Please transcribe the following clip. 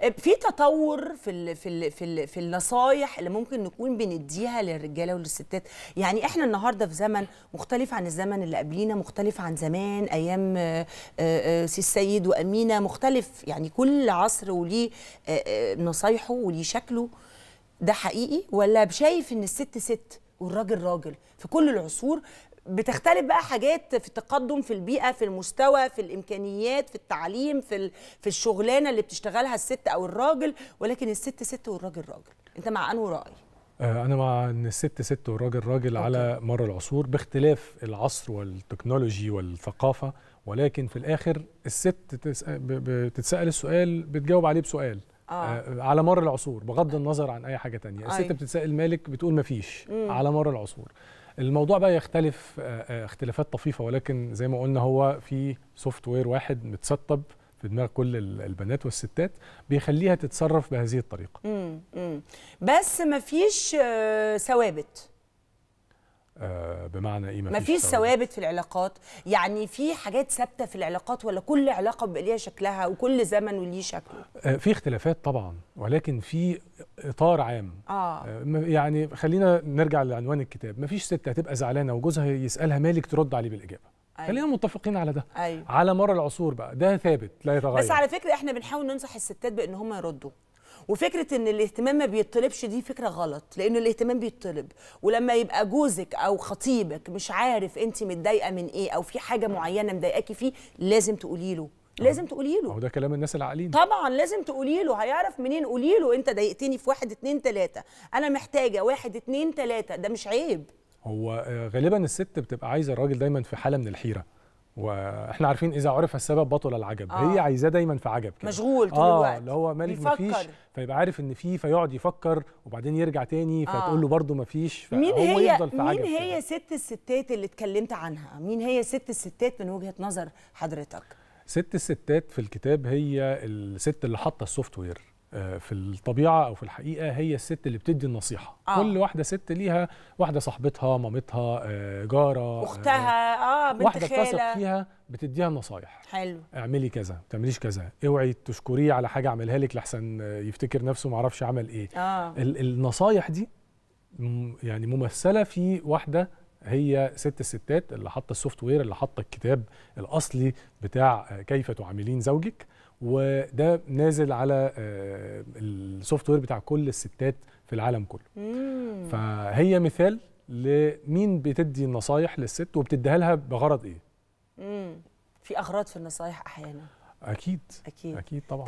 في تطور في الـ في الـ في, الـ في النصايح اللي ممكن نكون بنديها للرجاله وللستات يعني احنا النهارده في زمن مختلف عن الزمن اللي قبلينا مختلف عن زمان ايام آه، آه، آه، سي السيد وامينه مختلف يعني كل عصر وليه نصايحه وليه شكله ده حقيقي ولا شايف ان الست ست والراجل راجل في كل العصور بتختلف بقى حاجات في التقدم في البيئه في المستوى في الامكانيات في التعليم في في الشغلانه اللي بتشتغلها الست او الراجل ولكن الست ست والراجل راجل انت مع انه راي آه، انا مع ان الست ست والراجل راجل أوكي. على مر العصور باختلاف العصر والتكنولوجي والثقافه ولكن في الاخر الست بتتسال السؤال بتجاوب عليه بسؤال آه. آه. على مر العصور بغض النظر عن اي حاجه تانية الست بتتسال بتتسائل مالك بتقول مفيش مم. على مر العصور الموضوع بقى يختلف آه، آه، اختلافات طفيفه ولكن زي ما قلنا هو في سوفت وير واحد متسطب في دماغ كل البنات والستات بيخليها تتصرف بهذه الطريقه مم. مم. بس مفيش ثوابت آه، بمعنى ايه ما فيش ثوابت في العلاقات يعني في حاجات ثابته في العلاقات ولا كل علاقه بيبقى ليها شكلها وكل زمن وليه شكله آه، في اختلافات طبعا ولكن في اطار عام آه. آه يعني خلينا نرجع لعنوان الكتاب ما فيش ست هتبقى زعلانه وجوزها يسالها مالك ترد عليه بالاجابه أيوة. خلينا متفقين على ده أيوة. على مر العصور بقى ده ثابت لا يتغير بس على فكره احنا بنحاول ننصح الستات بان هم يردوا وفكره ان الاهتمام ما بيطلبش دي فكره غلط لان الاهتمام بيطلب ولما يبقى جوزك او خطيبك مش عارف انت متضايقه من ايه او في حاجه معينه مضايقاكي فيه لازم تقولي له لازم تقولي له هو ده كلام الناس العاقلين طبعا لازم تقولي له هيعرف منين قولي له انت ضايقتني في واحد اتنين تلاته انا محتاجه واحد اتنين تلاته ده مش عيب هو آه، غالبا الست بتبقى عايزه الراجل دايما في حاله من الحيره واحنا عارفين اذا عرف السبب بطل العجب آه. هي عايزاه دايما في عجب كده مشغول طول آه الوقت اللي هو مالك بيفكر. مفيش فيبقى عارف ان في فيقعد يفكر وبعدين يرجع تاني آه. فتقول له برده مفيش مين هي يفضل في مين عجب هي كده. ست الستات اللي اتكلمت عنها مين هي ست الستات من وجهه نظر حضرتك ست الستات في الكتاب هي الست اللي حاطه السوفت وير آه، في الطبيعه او في الحقيقه هي الست اللي بتدي النصيحه آه. كل واحده ست ليها واحده صاحبتها مامتها آه، جاره آه، اختها اه بنت واحده بتثق فيها بتديها النصايح حلو اعملي كذا ما تعمليش كذا اوعي تشكريه على حاجه عملها لك لحسن يفتكر نفسه ما عرفش عمل ايه آه. النصايح دي يعني ممثله في واحده هي ست الستات اللي حاطه السوفت وير اللي حاطه الكتاب الاصلي بتاع آه، كيف تعاملين زوجك وده نازل على آه، السوفت وير بتاع كل الستات في العالم كله مم. فهي مثال لمين بتدي النصايح للست وبتديها لها بغرض ايه مم. في اغراض في النصايح احيانا اكيد اكيد اكيد طبعا